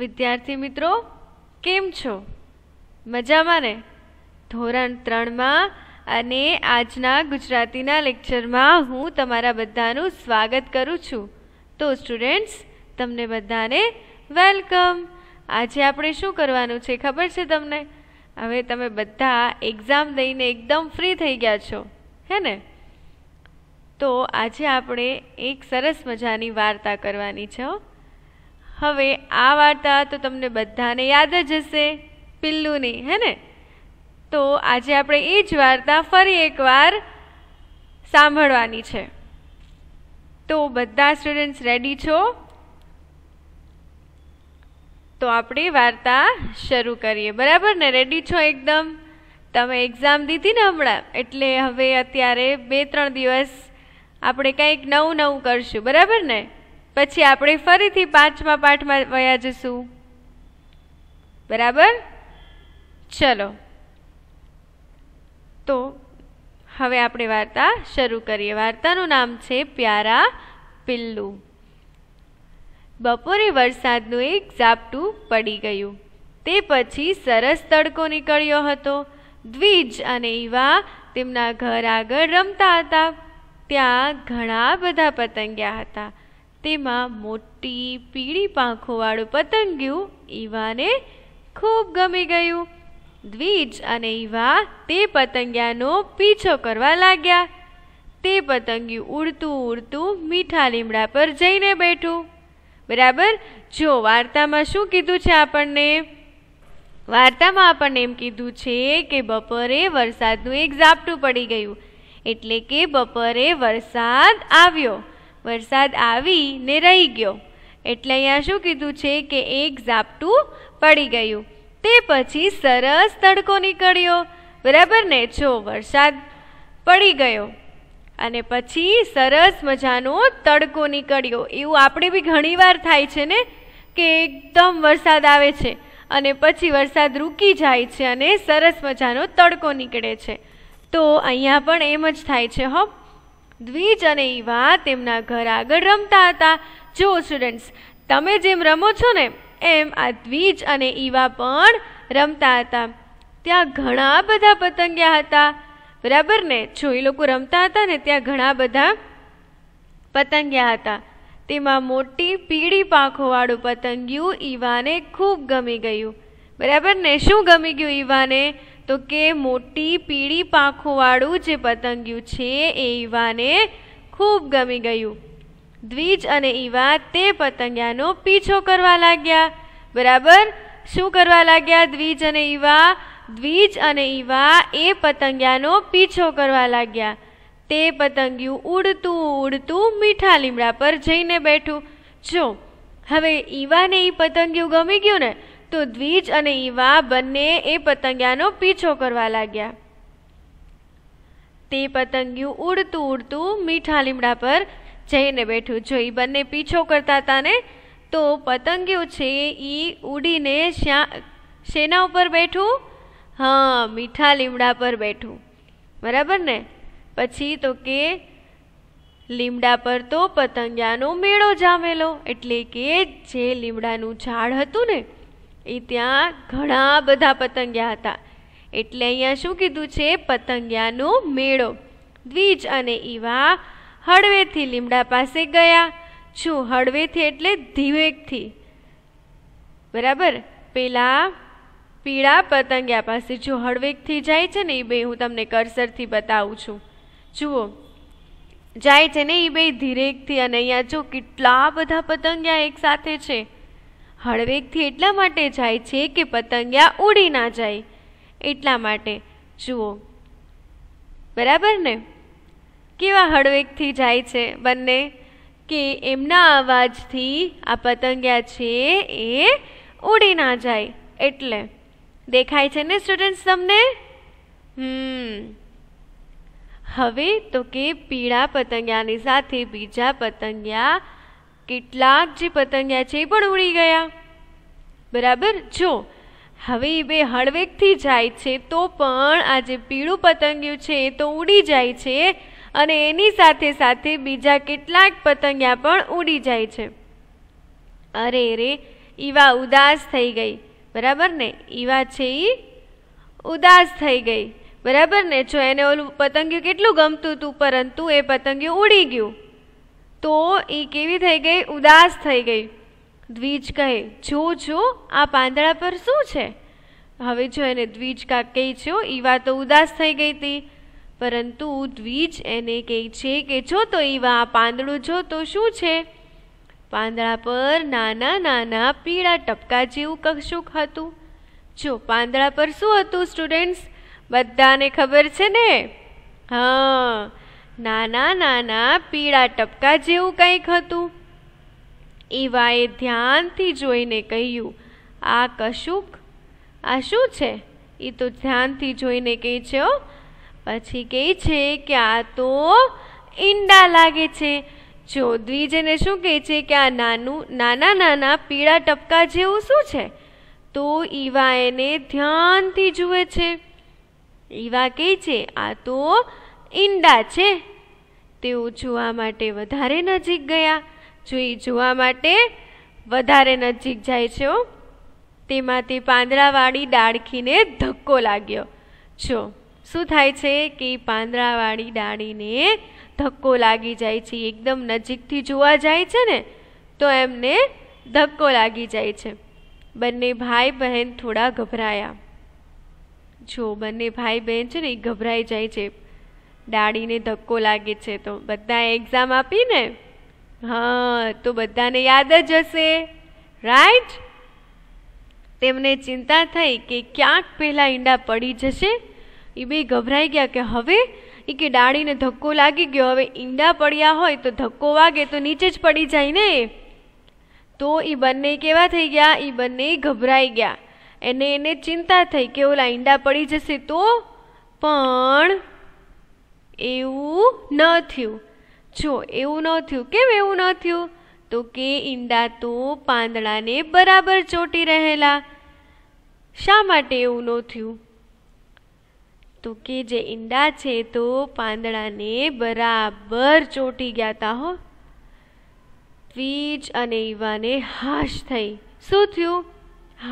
વિદ્યાર્થી મિત્રો કેમ છો મજામાં ને ધોરણ ત્રણમાં અને આજના ગુજરાતીના લેક્ચરમાં હું તમારા બધાનું સ્વાગત કરું છું તો સ્ટુડન્ટ્સ તમને બધાને વેલકમ આજે આપણે શું કરવાનું છે ખબર છે તમને હવે તમે બધા એક્ઝામ દઈને એકદમ ફ્રી થઈ ગયા છો હે ને તો આજે આપણે એક સરસ મજાની વાર્તા કરવાની છે હવે આ વાર્તા તો તમને બધાને યાદ જ હશે પિલ્લુની હે ને તો આજે આપણે એ જ વાર્તા ફરી એકવાર સાંભળવાની છે તો બધા સ્ટુડન્ટ્સ રેડી છો તો આપણે વાર્તા શરૂ કરીએ બરાબર ને રેડી છો એકદમ તમે એક્ઝામ દીધી ને હમણાં એટલે હવે અત્યારે બે ત્રણ દિવસ આપણે કંઈક નવું નવું કરશું બરાબર ને પછી આપણે ફરીથી પાંચમા પાઠમાં વયા જશું બરાબર ચલો તો હવે આપણે વાર્તા શરૂ કરીએ વાર્તાનું નામ છે પ્યારા પિલ્લુ બપોરે વરસાદનું એક ઝાપટું પડી ગયું તે પછી સરસ તડકો નીકળ્યો હતો દ્વિજ અને ઈવા તેમના ઘર આગળ રમતા હતા ત્યાં ઘણા બધા પતંગિયા હતા તેમાં મોટી પીળી પાંખોવાળું પતંગિયું ઈવાને ખૂબ ગમી ગયું દ્વિજ અને ઈવા તે પતંગિયાનો પીછો કરવા લાગ્યા તે પતંગિયું ઉડતું ઉડતું મીઠા લીમડા પર જઈને બેઠું બરાબર જો વાર્તામાં શું કીધું છે આપણને વાર્તામાં આપણને એમ કીધું છે કે બપોરે વરસાદનું એક ઝાપટું પડી ગયું એટલે કે બપોરે વરસાદ આવ્યો વરસાદ આવી ને રહી ગયો એટલે અહીંયા શું કીધું છે કે એક ઝાપટું પડી ગયું તે પછી સરસ તડકો નીકળ્યો બરાબર ને જો વરસાદ પડી ગયો અને પછી સરસ મજાનો તડકો નીકળ્યો એવું આપણે બી ઘણીવાર થાય છે ને કે એકદમ વરસાદ આવે છે અને પછી વરસાદ રૂકી જાય છે અને સરસ મજાનો તડકો નીકળે છે તો અહીંયા પણ એમ જ થાય છે હો દ્વિજ અને ઈવા તેમના ઘર આગળ રમતા હતા જો સ્ટુડન્ટ્સ તમે જેમ રમો છો ને એમ આ દ્વિજ અને ઈવા પણ રમતા હતા ત્યાં ઘણા બધા પતંગિયા હતા બરાબર ને જો એ લોકો રમતા હતા ને ત્યાં ઘણા બધા પતંગિયા હતા તેમાં મોટી પીળી પાંખોવાળું પતંગિયું ઈવાને ખૂબ ગમી ગયું બરાબર ને શું ગમી ગયું ઈવાને તો કે મોટી પીળી પાંખોવાળું જે પતંગિયું છે એ ઈવાને ખૂબ ગમી ગયું દ્વિજ અને ઈવા તે પતંગિયાનો પીછો કરવા લાગ્યા બરાબર શું કરવા લાગ્યા દ્વિજ અને ઈવા દ્વિજ અને ઈવા એ પતંગિયાનો પીછો કરવા લાગ્યા તે પતંગિયું ઉડતું ઉડતું મીઠા લીમડા પર જઈને બેઠું જો હવે ઈવાને એ પતંગિયું ગમી ગયું ને તો દ્વિજ અને ઈવા બંને એ પતંગિયાનો પીછો કરવા લાગ્યા તે પતંગિયું ઉડતું ઉડતું મીઠા લીમડા પર જઈને બેઠું જોઈ બંને પીછો કરતા હતા ને તો પતંગિયું છે એ ઉડીને શ્યા શેના ઉપર બેઠું હા મીઠા લીમડા પર બેઠું બરાબર ને પછી તો કે લીમડા પર તો પતંગિયાનો મેળો જામેલો એટલે કે જે લીમડાનું ઝાડ હતું ને એ ત્યાં ઘણા બધા પતંગિયા હતા એટલે અહીંયા શું કીધું છે પતંગિયાનો મેળો દ્વિજ અને ઈવા હળવેથી લીમડા પાસે ગયા છું હળવેથી એટલે ધીવેકથી બરાબર પેલા પીળા પતંગિયા પાસે જો હળવેકથી જાય છે ને એ બે હું તમને કરસરથી બતાવું છું જુઓ જાય છે ને એ બે ધીરેકથી અને અહીંયા જો કેટલા બધા પતંગિયા એકસાથે છે હળવેકથી એટલા માટે જાય છે કે પતંગિયા ઉડી ના જાય એટલા માટે જુઓ બરાબર ને કેવા હળવેકથી જાય છે બંને કે એમના અવાજથી આ પતંગિયા છે એ ઉડી ના જાય એટલે દેખાય છે ને સ્ટુડન્ટ્સ તમને હમ હવે તો કે પીળા પતંગિયાની સાથે બીજા પતંગિયા કેટલાક જે પતંગિયા છે એ પણ ઉડી ગયા બરાબર જો હવે એ બે હળવેકથી જાય છે તો પણ આ જે પીળું પતંગિયું છે એ તો ઉડી જાય છે અને એની સાથે સાથે બીજા કેટલાક પતંગિયા પણ ઉડી જાય છે અરે રે ઈવા ઉદાસ થઈ ગઈ બરાબર ને ઈવા છે એ ઉદાસ થઈ ગઈ બરાબર ને જો એને ઓલું પતંગિયું કેટલું ગમતું હતું પરંતુ એ પતંગિયું ઉડી ગયું તો એ કેવી થઈ ગઈ ઉદાસ થઈ ગઈ દ્વિજ કહે જો જો આ પાંદડા પર શું છે હવે જો એને દ્વિજ કા કહે છો ઈવા તો ઉદાસ થઈ ગઈ હતી પરંતુ દ્વિજ એને કહે છે કે જો તો ઈવા આ પાંદડું જો તો શું છે પાંદડા પર નાના નાના પીળા ટપકા જેવું કશુંક હતું જો પાંદડા પર શું હતું સ્ટુડન્ટ્સ બધાને ખબર છે ને હા નાના નાના પીળા ટપકા જેવું કંઈક હતું ઈવાએ ધ્યાનથી જોઈને કહ્યું આ કશુંક આ શું છે એ તો ધ્યાનથી જોઈને કહે છે પછી કહે છે કે આ તો ઈંડા લાગે છે જો દ્વિજને શું કહે છે કે આ નાનું નાના નાના પીળા ટપકા જેવું શું છે તો ઈવા એને ધ્યાનથી જુએ છે ઈવા કહે છે આ તો ઈંડા છે તેઓ જોવા માટે વધારે નજીક ગયા જો એ જોવા માટે વધારે નજીક જાય છે તેમાં તે પાંદડાવાળી ડાળખીને ધક્કો લાગ્યો જો શું થાય છે કે પાંદડાવાળી ડાળીને ધક્કો લાગી જાય છે એકદમ નજીકથી જોવા જાય છે ને તો એમને ધક્કો લાગી જાય છે બંને ભાઈ બહેન થોડા ગભરાયા જો બંને ભાઈ બહેન છે ને એ ગભરાઈ જાય છે ડાળીને ધક્કો લાગે છે તો બધા એક્ઝામ આપીને હા તો બધાને યાદ જ હશે રાઈટ તેમને ચિંતા થઈ કે ક્યાંક પહેલાં ઈંડા પડી જશે એ બે ગભરાઈ ગયા કે હવે એ કે ડાળીને ધક્કો લાગી ગયો હવે ઈંડા પડ્યા હોય તો ધક્કો વાગે તો નીચે જ પડી જાય ને તો એ બંને કેવા થઈ ગયા એ બંને ગભરાઈ ગયા એને એને ચિંતા થઈ કે ઓલા ઈંડા પડી જશે તો પણ એવું ન થયું જો એવું ન થયું કેમ એવું ન થયું તો કે ઈંડા તો પાંદડાને બરાબર ચોંટી રહેલા શા માટે એવું ન થયું તો કે જે ઈંડા છે તો પાંદડાને બરાબર ચોંટી ગયા તા હો વીજ અને ઈવાને હાશ થઈ શું થયું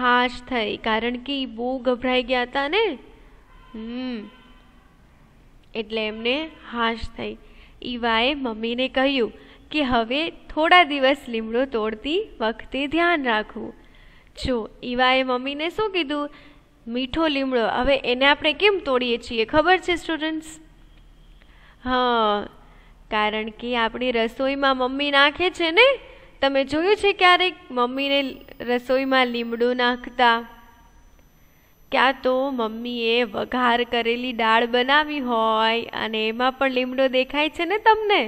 હાશ થઈ કારણ કે એ બહુ ગભરાઈ ગયા હતા ને હમ એટલે એમને હાશ થઈ ઈવાએ મમ્મીને કહ્યું કે હવે થોડા દિવસ લીમડો તોડતી વખતે ધ્યાન રાખવું જો ઈવાએ મમ્મીને શું કીધું મીઠો લીમડો હવે એને આપણે કેમ તોડીએ છીએ ખબર છે સ્ટુડન્ટ્સ હા કારણ કે આપણી રસોઈમાં મમ્મી નાખે છે ને તમે જોયું છે ક્યારેક મમ્મીને રસોઈમાં લીમડું નાખતા ક્યાં તો મમ્મીએ વઘાર કરેલી દાળ બનાવી હોય અને એમાં પણ લીમડો દેખાય છે ને તમને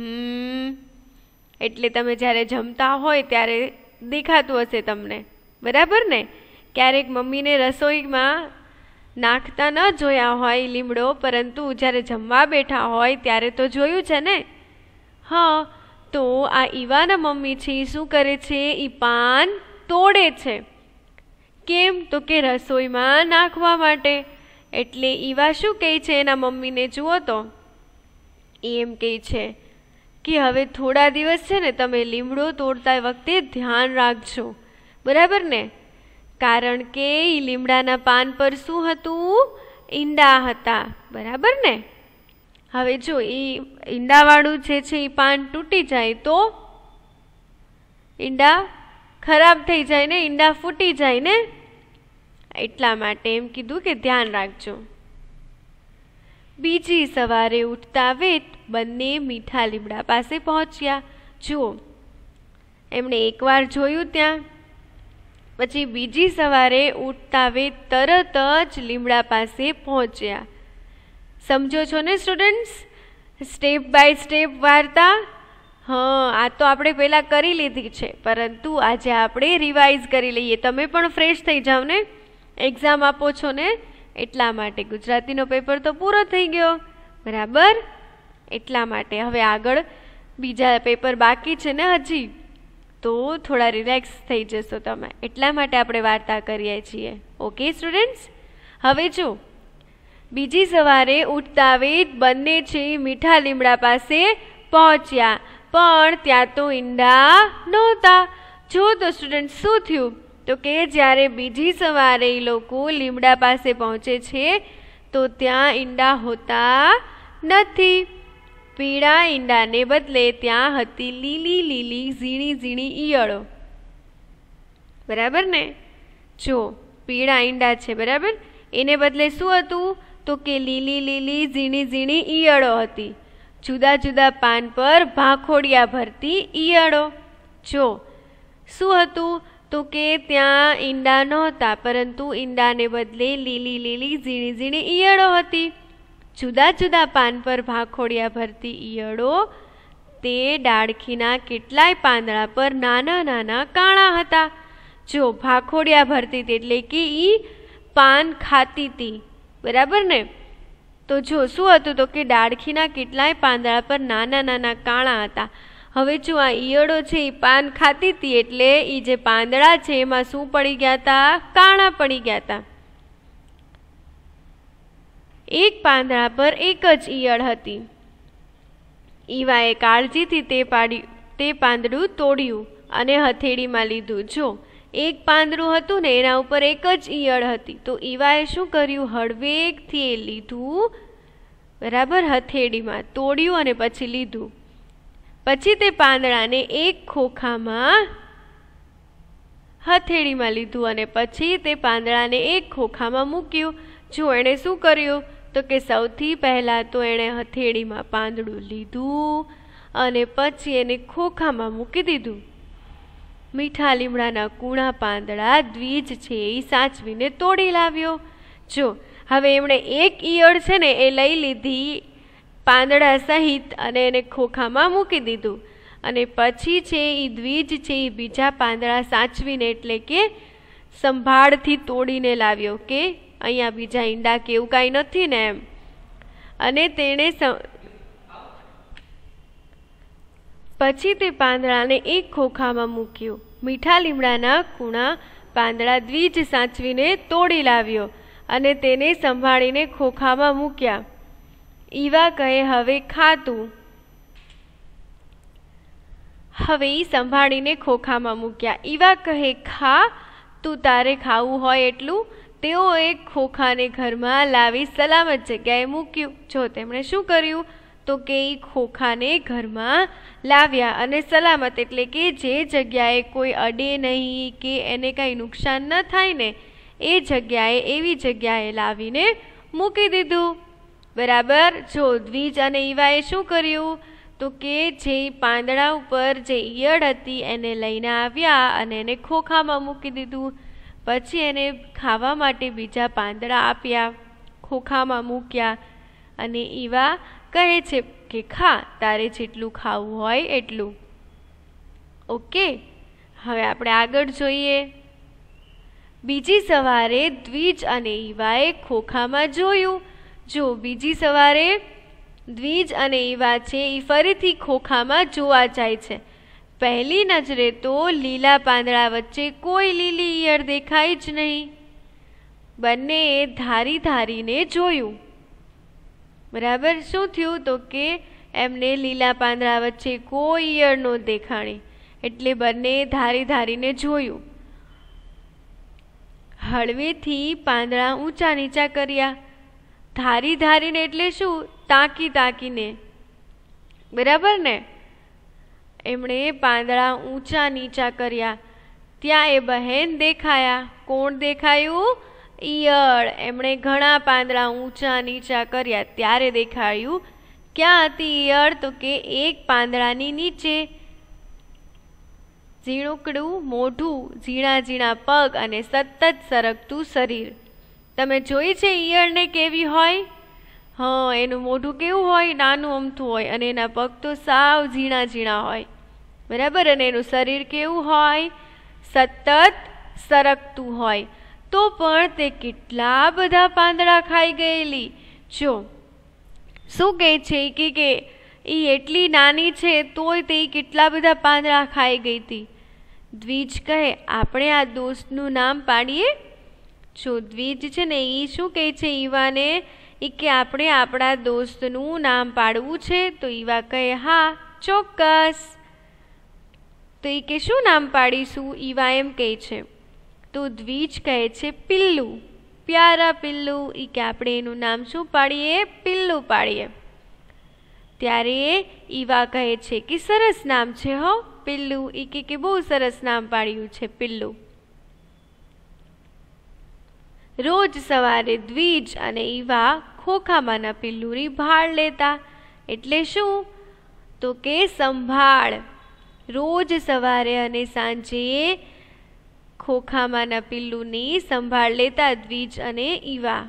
હમ એટલે તમે જ્યારે જમતા હોય ત્યારે દેખાતું હશે તમને બરાબર ને ક્યારેક મમ્મીને રસોઈમાં નાખતા ન જોયા હોય લીમડો પરંતુ જ્યારે જમવા બેઠા હોય ત્યારે તો જોયું છે ને હા તો આ ઈવાના મમ્મી છે એ શું કરે છે એ પાન તોડે છે કેમ તો કે રસોઈમાં નાખવા માટે એટલે ઈવા શું કહે છે એના મમ્મીને જુઓ તો એમ કહે છે કે હવે થોડા દિવસ છે ને તમે લીમડો તોડતા વખતે ધ્યાન રાખજો બરાબર ને કારણ કે એ લીમડાના પાન પર શું હતું ઈંડા હતા બરાબર ને હવે જો એ ઈંડાવાળું જે છે એ પાન તૂટી જાય તો ઈંડા ખરાબ થઈ જાય ને ઈંડા ફૂટી જાય ને એટલા માટે એમ કીધું કે ધ્યાન રાખજો બીજી સવારે ઉઠતા વેત બંને મીઠા લીમડા પાસે પહોંચ્યા જુઓ એમણે એકવાર જોયું ત્યાં પછી બીજી સવારે ઉઠતા વેત તરત જ લીમડા પાસે પહોંચ્યા સમજો છો ને સ્ટુડન્ટ્સ સ્ટેપ બાય સ્ટેપ વાર્તા હા આ તો આપણે પહેલાં કરી લીધી છે પરંતુ આજે આપણે રિવાઇઝ કરી લઈએ તમે પણ ફ્રેશ થઈ જાઓ ને એક્ઝામ આપો છો ને એટલા માટે ગુજરાતીનો પેપર તો પૂરો થઈ ગયો બરાબર એટલા માટે હવે આગળ બીજા પેપર બાકી છે ને હજી તો થોડા રિલેક્સ થઈ જશો તમે એટલા માટે આપણે વાર્તા કરીએ છીએ ઓકે સ્ટુડન્ટ્સ હવે જો બીજી સવારે ઉઠતા વેદ બંને છે મીઠા લીમડા પાસે પહોંચ્યા પણ ત્યાં તો ઈંડા નહોતા જો તો સ્ટુડન્ટ શું થયું તો કે જ્યારે બીજી સવારે એ લોકો લીમડા પાસે પહોંચે છે તો ત્યાં ઈંડા હોતા નથી પીળા ઈંડાને બદલે ત્યાં હતી લીલી લીલી ઝીણી ઝીણી ઈયળો બરાબર ને જો પીળા ઈંડા છે બરાબર એને બદલે શું હતું તો કે લીલી લીલી ઝીણી ઝીણી ઈયળો હતી જુદા જુદા પાન પર ભાંખોડિયા ભરતી ઈયળો જો શું હતું તો કે ત્યાં ઈંડા નહોતા પરંતુ ઈંડાને બદલે લીલી લીલી ઝીણી ઝીણી ઈયળો હતી જુદા જુદા પાન પર ભાખોડિયા ભરતી ઈયળો તે ડાળખીના કેટલાય પાંદડા પર નાના નાના કાણા હતા જો ભાખોડિયા ભરતી એટલે કે એ પાન ખાતી હતી બરાબર ને તો જો શું હતું તો કે ડાળખીના કેટલાય પાંદડા પર નાના નાના કાણા હતા હવે જો આ ઈયળો છે એ પાન ખાતી હતી એટલે એ જે પાંદડા છે એમાં શું પડી ગયા હતા કાણા પડી ગયા હતા એક પાંદડા પર એક જ ઈયળ હતી ઈવાએ કાળજીથી તે પાડ્યું તે પાંદડું તોડ્યું અને હથેળીમાં લીધું જો એક પાંદડું હતું ને એના ઉપર એક જ ઈયળ હતી તો ઈવાએ શું કર્યું હળવેકથી એ લીધું બરાબર હથેળીમાં તોડ્યું અને પછી લીધું પછી તે પાંદડાને એક ખોખામાં હથેળીમાં લીધું અને પછી તે પાંદડાને એક ખોખામાં મૂક્યું જો એણે શું કર્યું તો કે સૌથી પહેલાં તો એણે હથેળીમાં પાંદડું લીધું અને પછી એને ખોખામાં મૂકી દીધું મીઠા લીમડાના કૂણા પાંદડા દ્વિજ છે એ સાચવીને તોડી લાવ્યો જો હવે એમણે એક ઈયળ છે ને એ લઈ લીધી પાંદડા સહિત અને એને ખોખામાં મૂકી દીધું અને પછી છે એ દ્વિજ છે એ બીજા પાંદડા સાચવીને એટલે કે સંભાળથી તોડીને લાવ્યો કે અહીંયા બીજા ઈંડા કે એવું કાંઈ નથી ને એમ અને તેણે પછી તે પાંદડાને એક ખોખામાં મૂક્યું મીઠા લીમડાના ખૂણા પાંદડા દ્વિજ સાચવીને તોડી લાવ્યો અને તેને સંભાળીને ખોખામાં મૂક્યા ઈવા કહે હવે ખાતું હવે એ સંભાળીને ખોખામાં મૂક્યા ઈવા કહે ખા તું તારે ખાવું હોય એટલું તેઓએ ખોખાને ઘરમાં લાવી સલામત જગ્યાએ મૂક્યું જો તેમણે શું કર્યું તો કે એ ખોખાને ઘરમાં લાવ્યા અને સલામત એટલે કે જે જગ્યાએ કોઈ અડે નહીં કે એને કાંઈ નુકસાન ન થાય ને એ જગ્યાએ એવી જગ્યાએ લાવીને મૂકી દીધું બરાબર જો દ્વિજ અને ઈવાએ શું કર્યું તો કે જે પાંદડા ઉપર જે ઈયળ હતી એને લઈને આવ્યા અને એને ખોખામાં મૂકી દીધું પછી એને ખાવા માટે બીજા પાંદડા આપ્યા ખોખામાં મૂક્યા અને ઈવા કહે છે કે ખા તારે જેટલું ખાવું હોય એટલું ઓકે હવે આપણે આગળ જોઈએ બીજી સવારે દ્વિજ અને ઈવાએ ખોખામાં જોયું જો બીજી સવારે દ્વિજ અને ઈવા છે એ ફરીથી ખોખામાં જોવા જાય છે પહેલી નજરે તો લીલા પાંદડા વચ્ચે કોઈ લીલી ઈયળ દેખાય જ નહીં બંનેએ ધારી ધારીને જોયું બરાબર શું થયું તો કે એમને લીલા પાંદડા વચ્ચે કોઈ ઈયળ ન દેખાણી એટલે બંને ધારી ધારીને જોયું હળવેથી પાંદડા ઊંચા નીચા કર્યા ધારી ધારીને એટલે શું તાકી તાકીને બરાબર ને એમણે પાંદડા ઊંચા નીચા કર્યા ત્યાં એ બહેન દેખાયા કોણ દેખાયું ઈયળ એમણે ઘણા પાંદડા ઊંચા નીચા કર્યા ત્યારે દેખાયું ક્યાં હતી ઈયળ તો કે એક પાંદડાની નીચે ઝીણુકડું મોઢું ઝીણા ઝીણા પગ અને સતત સરકતું શરીર તમે જોઈ છે ઈયળને કેવી હોય હં એનું મોઢું કેવું હોય નાનું અમથું હોય અને એના પગ તો સાવ ઝીણા ઝીણા હોય બરાબર અને એનું શરીર કેવું હોય સતત સરકતું હોય તો પણ તે કેટલા બધા પાંદડા ખાઈ ગયેલી જો શું કહે છે કે કે એ એટલી નાની છે તોય તે કેટલા બધા પાંદડા ખાઈ ગઈ હતી દ્વિજ કહે આપણે આ દોસ્તનું નામ પાડીએ શોધવી જ છે ને એ શું કહે છે ઈવાને એ કે આપણે આપણા દોસ્તનું નામ પાડવું છે તો ઈવા કહે હા ચોક્કસ તો એ કે શું નામ પાડીશું ઈવા એમ કહે છે તો દ્વિજ કહે છે પિલ્લું પ્યારા પિલ્લુ એ કે આપણે એનું નામ શું પાડીએ પિલ્લું પાડીએ ત્યારે ઈવા કહે છે કે સરસ નામ છે હો પિલ્લું એ કે બહુ સરસ નામ પાડ્યું છે પિલ્લું રોજ સવારે દ્વિજ અને ઈવા ખોખામાંના પિલ્લુની ભાળ લેતા એટલે શું તો કે સંભાળ રોજ સવારે અને સાંજે ખોખામાંના પિલ્લુની સંભાળ લેતા દ્વિજ અને ઈવા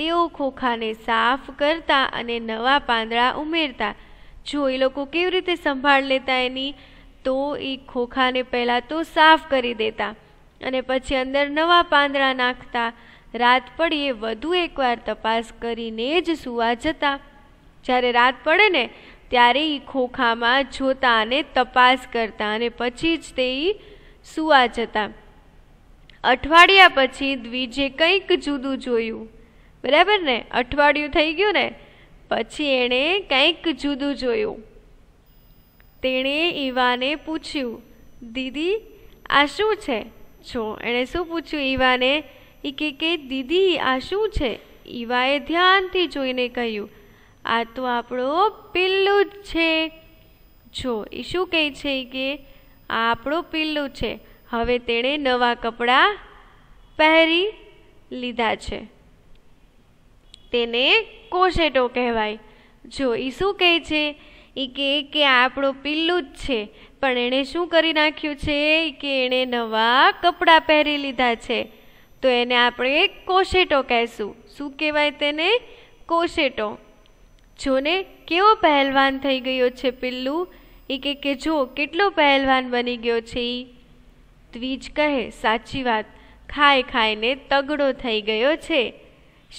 તેઓ ખોખાને સાફ કરતા અને નવા પાંદડા ઉમેરતા જો એ લોકો કેવી રીતે સંભાળ લેતા એની તો એ ખોખાને પહેલાં તો સાફ કરી દેતા અને પછી અંદર નવા પાંદડા નાખતા રાત પડીએ વધુ એકવાર તપાસ કરીને જ સૂવા જતા જ્યારે રાત પડે ને ત્યારે એ ખોખામાં જોતા અને તપાસ કરતા અને પછી જ તે સૂવા જતા અઠવાડિયા પછી દ્વિજે કંઈક જુદું જોયું બરાબર ને અઠવાડિયું થઈ ગયું ને પછી એણે કંઈક જુદું જોયું તેણે ઈવાને પૂછ્યું દીદી આ શું છે છો એણે શું પૂછ્યું ઈવાને એ કે કે દીદી આ શું છે ઈવાએ ધ્યાનથી જોઈને કહ્યું આ તો આપણો પિલ્લું જ છે જો એ શું કહે છે કે આ આપણો પિલ્લું છે હવે તેણે નવા કપડાં પહેરી લીધા છે તેને કોશેટો કહેવાય જો એ શું કહે છે એ કહે કે આ આપણો પિલ્લું જ છે પણ એણે શું કરી નાખ્યું છે કે એણે નવા કપડાં પહેરી લીધા છે તો એને આપણે કોશેટો કહેશું શું કહેવાય તેને કોશેટો જોને કેવો પહેલવાન થઈ ગયો છે પિલ્લું એ કે કે જો કેટલો પહેલવાન બની ગયો છે એ દ્વિજ કહે સાચી વાત ખાઈ ખાઈને તગડો થઈ ગયો છે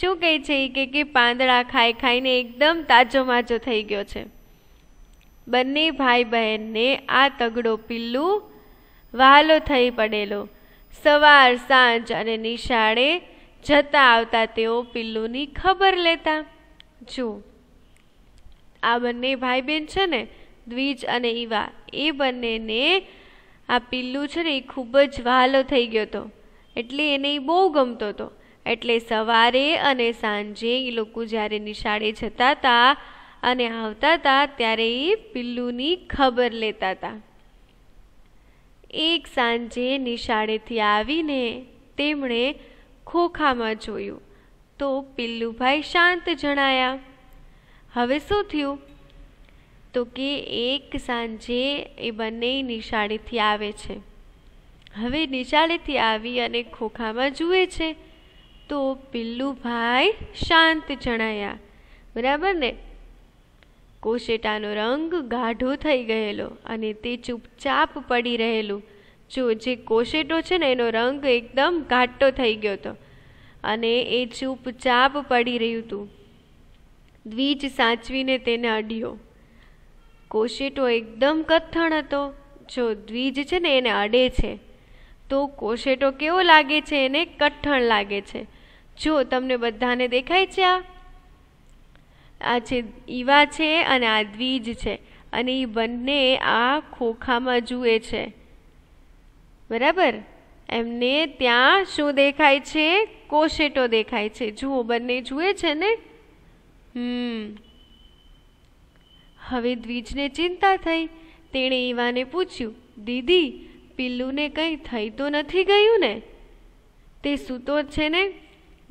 શું કહે છે એ કે પાંદડા ખાઈ ખાઈને એકદમ તાજો માજો થઈ ગયો છે બંને ભાઈ બહેનને આ તગડો પિલ્લુ વહાલો થઈ પડેલો સવાર સાંજ અને નિશાળે જતા આવતા તેઓ પિલ્લુની ખબર લેતા જો આ બંને ભાઈ બહેન છે ને દ્વિજ અને ઈવા એ બંનેને આ પિલ્લુ છે ને એ ખૂબ જ વહાલો થઈ ગયો હતો એટલે એને એ બહુ ગમતો હતો એટલે સવારે અને સાંજે એ લોકો જ્યારે નિશાળે જતા હતા અને આવતા હતા ત્યારે એ પિલ્લુની ખબર લેતા હતા એક સાંજે નિશાળેથી આવીને તેમણે ખોખામાં જોયું તો પિલ્લુભાઈ શાંત જણાયા હવે શું થયું તો કે એક સાંજે એ બંને નિશાળેથી આવે છે હવે નિશાળેથી આવી અને ખોખામાં જુએ છે તો પિલ્લુભાઈ શાંત જણાયા બરાબર ને કોશેટાનો રંગ ગાઢો થઈ ગયેલો અને તે ચૂપચાપ પડી રહેલું જો જે કોશેટો છે ને એનો રંગ એકદમ ઘાટો થઈ ગયો હતો અને એ ચૂપચાપ પડી રહ્યું હતું દ્વિજ સાચવીને તેને અડ્યો કોશેટો એકદમ કથણ હતો જો દ્વિજ છે ને એને અડે છે તો કોશેટો કેવો લાગે છે એને કઠણ લાગે છે જો તમને બધાને દેખાય છે આ આ છે ઈવા છે અને આ દ્વિજ છે અને એ બંને આ ખોખામાં જુએ છે બરાબર એમને ત્યાં શું દેખાય છે કોશેટો દેખાય છે જુઓ બંને જુએ છે ને હમ હવે દ્વિજને ચિંતા થઈ તેણે ઈવાને પૂછ્યું દીદી પિલ્લુને કંઈ થઈ તો નથી ગયું ને તે સૂતો છે ને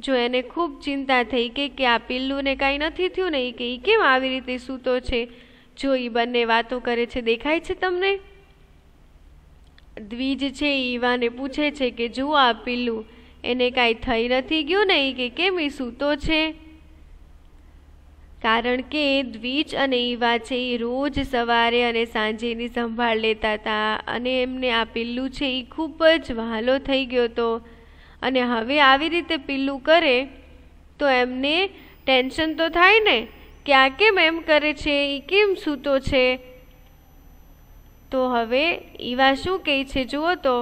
જો એને ખૂબ ચિંતા થઈ કે કે આ પિલ્લુને કાંઈ નથી થયું ને એ કે એ કેમ આવી રીતે સૂતો છે જો એ બંને વાતો કરે છે દેખાય છે તમને દ્વિજ છે ઈવાને પૂછે છે કે જુઓ આ પિલ્લું એને કાંઈ થઈ નથી ગયું ને એ કે કેમ એ સૂતો છે કારણ કે દ્વિજ અને ઈવા છે એ રોજ સવારે અને સાંજેની સંભાળ લેતા હતા અને એમને આ પિલ્લું છે એ ખૂબ જ વહાલો થઈ ગયો હતો અને હવે આવી રીતે પીલું કરે તો એમને ટેન્શન તો થાય ને કે આ કેમ એમ કરે છે એ કેમ સૂતો છે તો હવે ઈવા શું કહે છે જુઓ તો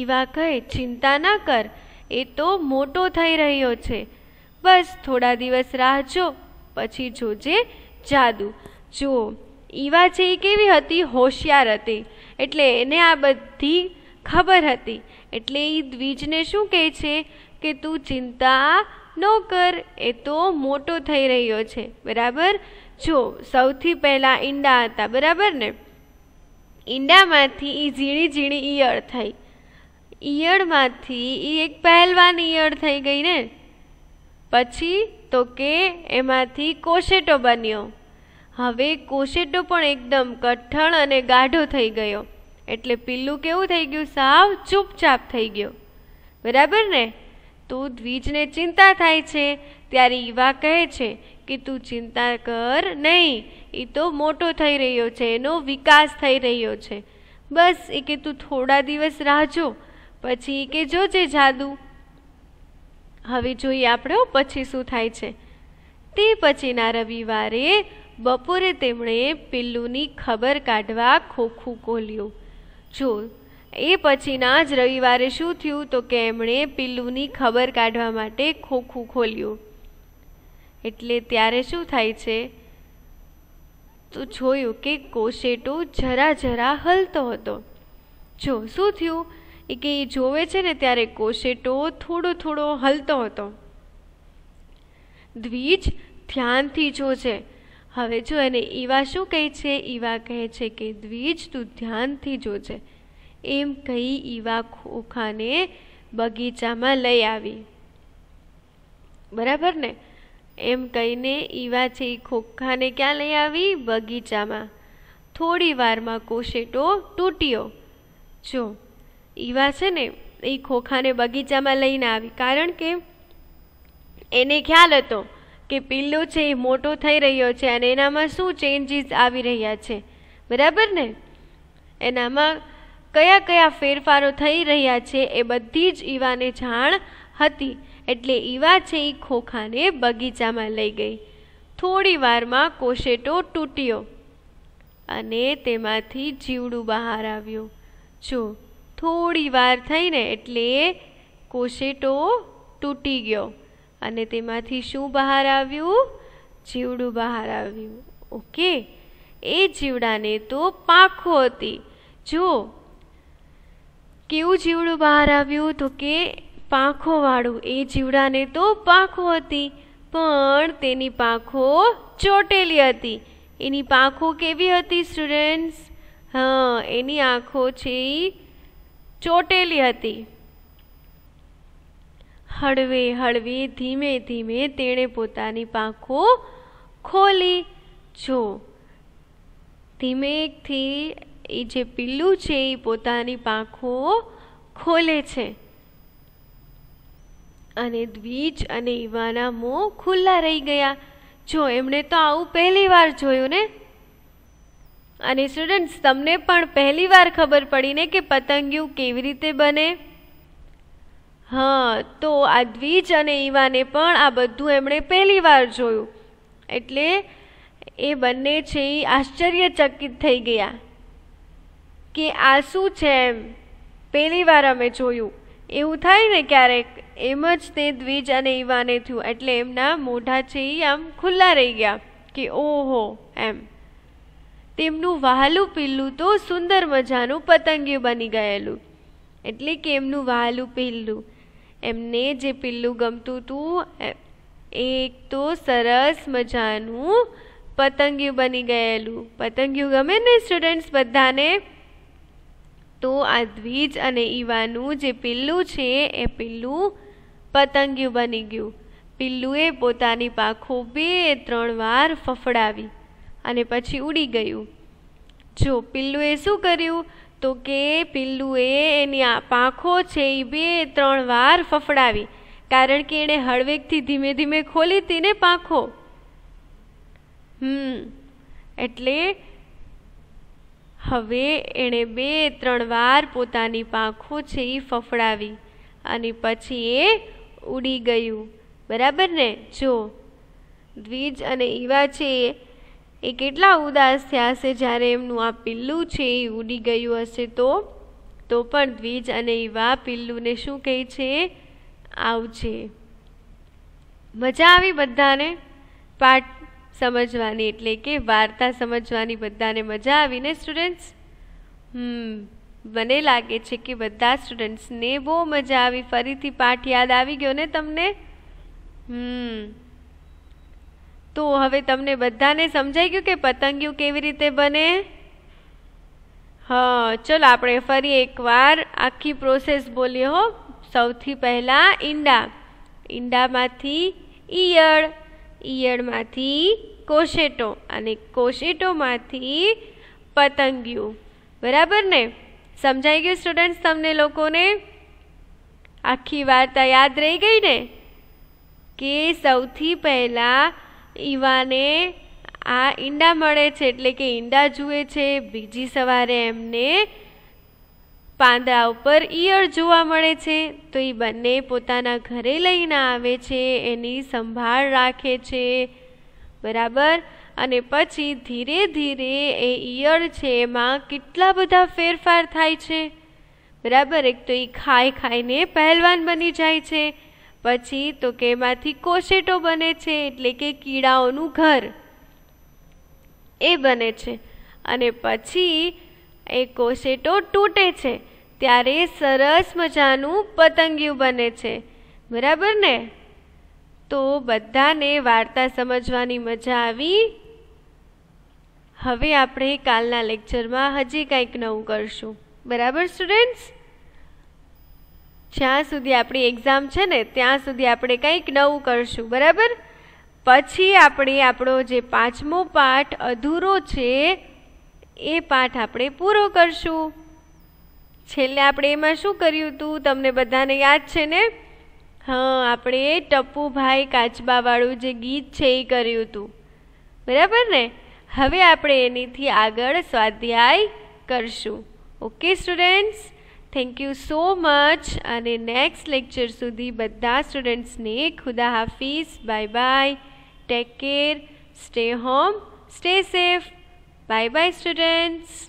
ઈવા કહે ચિંતા ના કર એ તો મોટો થઈ રહ્યો છે બસ થોડા દિવસ રાહ જો પછી જોજે જાદુ જુઓ ઈવા છે એ કેવી હતી હોશિયાર હતી એટલે એને આ બધી ખબર હતી એટલે એ દ્વિજને શું કહે છે કે તું ચિંતા ન કર એ તો મોટો થઈ રહ્યો છે બરાબર જો સૌથી પહેલાં ઈંડા હતા બરાબર ને ઈંડામાંથી એ ઝીણી ઝીણી ઈયળ થઈ ઈયળમાંથી એ એક પહેલવાન ઈયળ થઈ ગઈ ને પછી તો કે એમાંથી કોશેટો બન્યો હવે કોશેટો પણ એકદમ કઠણ અને ગાઢો થઈ ગયો એટલે પિલ્લું કેવું થઈ ગયું સાવ ચૂપચાપ થઈ ગયો બરાબર ને તો દ્વિજને ચિંતા થાય છે ત્યારે ઈવા કહે છે કે તું ચિંતા કર નહીં એ તો મોટો થઈ રહ્યો છે એનો વિકાસ થઈ રહ્યો છે બસ એ કે તું થોડા દિવસ રાહજો પછી એ કે જોજે જાદુ હવે જોઈએ આપણે પછી શું થાય છે તે પછીના રવિવારે બપોરે તેમણે પિલ્લુની ખબર કાઢવા ખોખું ખોલ્યું જો એ પછીના જ રવિવારે શું થયું તો કે એમણે પિલ્લુની ખબર કાઢવા માટે ખોખું ખોલ્યું એટલે ત્યારે શું થાય છે તો જોયું કે કોશેટો જરા જરા હલતો હતો જો શું થયું એ કે એ જોવે છે ને ત્યારે કોશેટો થોડો થોડો હલતો હતો દ્વિજ ધ્યાનથી છે હવે જો એને ઈવા શું કહે છે ઈવા કહે છે કે દ્વિજ તું ધ્યાનથી જોજે એમ કહી ઈવા ખોખાને બગીચામાં લઈ આવી બરાબર ને એમ કહીને ઈવા છે એ ખોખાને ક્યાં લઈ આવી બગીચામાં થોડી વારમાં કોશેટો તૂટ્યો જો ઈવા છે ને એ ખોખાને બગીચામાં લઈને આવી કારણ કે એને ખ્યાલ હતો કે પિલ્લો છે એ મોટો થઈ રહ્યો છે અને એનામાં શું ચેન્જીસ આવી રહ્યા છે બરાબર ને એનામાં કયા કયા ફેરફારો થઈ રહ્યા છે એ બધી જ ઈવાને જાણ હતી એટલે ઈવા છે એ ખોખાને બગીચામાં લઈ ગઈ થોડી વારમાં કોશેટો તૂટ્યો અને તેમાંથી જીવડું બહાર આવ્યું જો થોડી વાર થઈને એટલે કોશેટો તૂટી ગયો અને તેમાંથી શું બહાર આવ્યું જીવડું બહાર આવ્યું ઓકે એ જીવડાને તો પાંખો હતી જો કેવું જીવડું બહાર આવ્યું તો કે પાંખોવાળું એ જીવડાને તો પાંખો હતી પણ તેની પાંખો ચોટેલી હતી એની પાંખો કેવી હતી સ્ટુડન્ટ્સ હા એની આંખો છે ચોટેલી હતી હળવે હળવે ધીમે ધીમે તેણે પોતાની પાંખો ખોલી જો ધીમેથી એ જે પીલું છે એ પોતાની પાંખો ખોલે છે અને દ્વિજ અને ઈવાના મોં ખુલ્લા રહી ગયા જો એમણે તો આવું પહેલી વાર જોયું ને અને સ્ટુડન્ટ્સ તમને પણ પહેલી વાર ખબર પડીને કે પતંગિયું કેવી રીતે બને હા તો આ દ્વિજ અને ઈવાને પણ આ બધું એમણે પહેલી વાર જોયું એટલે એ બંને છે એ આશ્ચર્યચકિત થઈ ગયા કે આ શું છે એમ પહેલી વાર અમે જોયું એવું થાય ને ક્યારેક એમ જ તે દ્વિજ અને ઈવાને થયું એટલે એમના મોઢા છે એ આમ ખુલ્લા રહી ગયા કે ઓહો એમ તેમનું વહાલું પિલ્લું તો સુંદર મજાનું પતંગિયું બની ગયેલું એટલે કે એમનું વહાલું પહેલું એમને જે પિલ્લું ગમતું હતું એ એક તો સરસ મજાનું પતંગિયું બની ગયેલું પતંગિયું ગમે ને સ્ટુડન્ટ્સ બધાને તો આ દ્વિજ અને ઈવાનું જે પિલ્લું છે એ પિલ્લું પતંગિયું બની ગયું પિલ્લુએ પોતાની પાંખો બે ત્રણ વાર ફફડાવી અને પછી ઉડી ગયું જો પિલ્લુએ શું કર્યું તો કે પિલ્લુએ એની પાંખો છે એ બે ત્રણ વાર ફફડાવી કારણ કે એણે હળવેકથી ધીમે ધીમે ખોલી હતી ને પાંખો હમ એટલે હવે એણે બે ત્રણ વાર પોતાની પાંખો છે એ ફફડાવી અને પછી એ ઉડી ગયું બરાબર ને જો દ્વિજ અને ઈવા છે એ એ કેટલા ઉદાસ થયા હશે જ્યારે એમનું આ પિલ્લું છે એ ઉડી ગયું હશે તો તો પણ દ્વિજ અને ઈવા પિલ્લુને શું કહે છે આવજે મજા આવી બધાને પાઠ સમજવાની એટલે કે વાર્તા સમજવાની બધાને મજા આવીને સ્ટુડન્ટ્સ હમ મને લાગે છે કે બધા સ્ટુડન્ટ્સને બહુ મજા આવી ફરીથી પાઠ યાદ આવી ગયો ને તમને હમ તો હવે તમને બધાને સમજાઈ ગયું કે પતંગિયું કેવી રીતે બને હા ચલો આપણે ફરી એકવાર આખી પ્રોસેસ બોલીએ હો સૌથી પહેલાં ઈંડા ઈંડામાંથી ઈયળ ઈયળમાંથી કોશેટો અને કોશેટોમાંથી પતંગિયું બરાબર ને સમજાઈ ગયું સ્ટુડન્ટ્સ તમને લોકોને આખી વાર્તા યાદ રહી ગઈ ને કે સૌથી પહેલાં ઈવાને આ ઈંડા મળે છે એટલે કે ઈંડા જુએ છે બીજી સવારે એમને પાંદડા ઉપર ઈયળ જોવા મળે છે તો એ બંને પોતાના ઘરે લઈને આવે છે એની સંભાળ રાખે છે બરાબર અને પછી ધીરે ધીરે એ ઈયળ છે એમાં કેટલા બધા ફેરફાર થાય છે બરાબર એક તો એ ખાઈ ખાઈને પહેલવાન બની જાય છે પછી તો કે એમાંથી કોશેટો બને છે એટલે કે કીડાઓનું ઘર એ બને છે અને પછી એ કોશેટો તૂટે છે ત્યારે સરસ મજાનું પતંગિયું બને છે બરાબર ને તો બધાને વાર્તા સમજવાની મજા આવી હવે આપણે કાલના લેક્ચરમાં હજી કંઈક નવું કરશું બરાબર સ્ટુડન્ટ્સ જ્યાં સુધી આપણી એક્ઝામ છે ને ત્યાં સુધી આપણે કંઈક નવું કરશું બરાબર પછી આપણે આપણો જે પાંચમો પાઠ અધૂરો છે એ પાઠ આપણે પૂરો કરશું છેલ્લે આપણે એમાં શું કર્યું હતું તમને બધાને યાદ છે ને હા આપણે ટપ્પુભાઈ કાચબાવાળું જે ગીત છે એ કર્યું હતું બરાબર ને હવે આપણે એનીથી આગળ સ્વાધ્યાય કરશું okay students thank you so much અને નેક્સ્ટ લેક્ચર સુધી બધા સ્ટુડન્ટ્સને ખુદા હાફિઝ bye bye take care stay home stay safe bye bye students